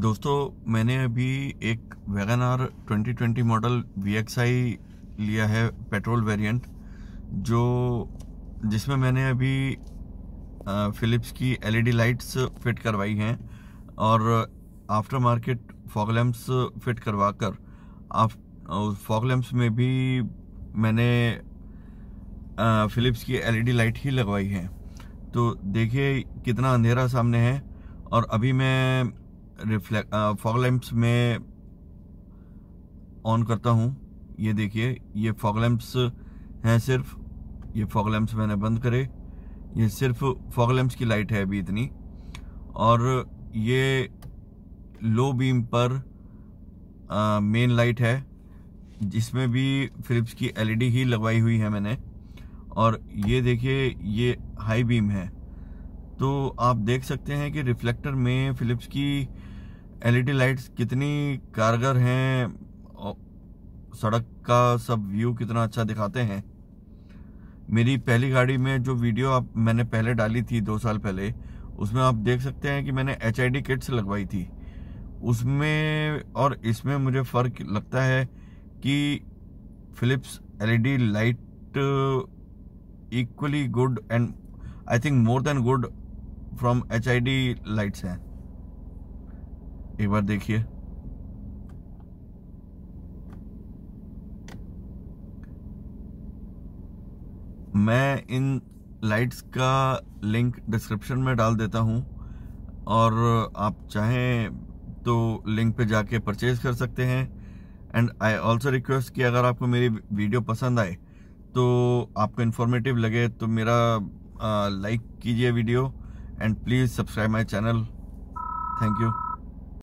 दोस्तों मैंने अभी एक Wagon R twenty model V लिया है पेट्रोल वेरिएंट जो जिसमें मैंने अभी फिलिप्स की एलईडी e लाइट्स फिट करवाई हैं और aftermarket fog lamps fit करवा कर फॉग लैम्प्स में भी मैंने फिलिप्स की एलईडी e लाइट ही लगवाई है तो देखिए कितना अंधेरा सामने है और अभी मैं रिफ्लेक्ट फॉग लैंप्स में ऑन करता हूँ ये देखिए ये फॉग लैंप्स हैं सिर्फ ये फॉग लैंप्स मैंने बंद करे ये सिर्फ फॉग लैंप्स की लाइट है अभी इतनी और ये लो बीम पर मेन uh, लाइट है जिसमें भी फिलिप्स की एलईडी e ही लगवाई हुई है मैंने और ये देखिए ये हाई बीम है तो आप देख सकते हैं कि रिफ्लेक्टर में फिलिप्स की एलईडी लाइट्स कितनी कारगर हैं सड़क का सब व्यू कितना अच्छा दिखाते हैं मेरी पहली गाड़ी में जो वीडियो आप मैंने पहले डाली थी दो साल पहले उसमें आप देख सकते हैं कि मैंने एच आई डी किट्स लगवाई थी उसमें और इसमें मुझे फ़र्क लगता है कि Philips LED light equally good and I think more than good from H I D lights हैं एक बार देखिए मैं इन लाइट्स का लिंक डिस्क्रिप्शन में डाल देता हूँ और आप चाहें तो लिंक पे जाके परचेज कर सकते हैं एंड आई ऑल्सो रिक्वेस्ट कि अगर आपको मेरी वीडियो पसंद आए तो आपको इन्फॉर्मेटिव लगे तो मेरा लाइक कीजिए video and please subscribe my channel thank you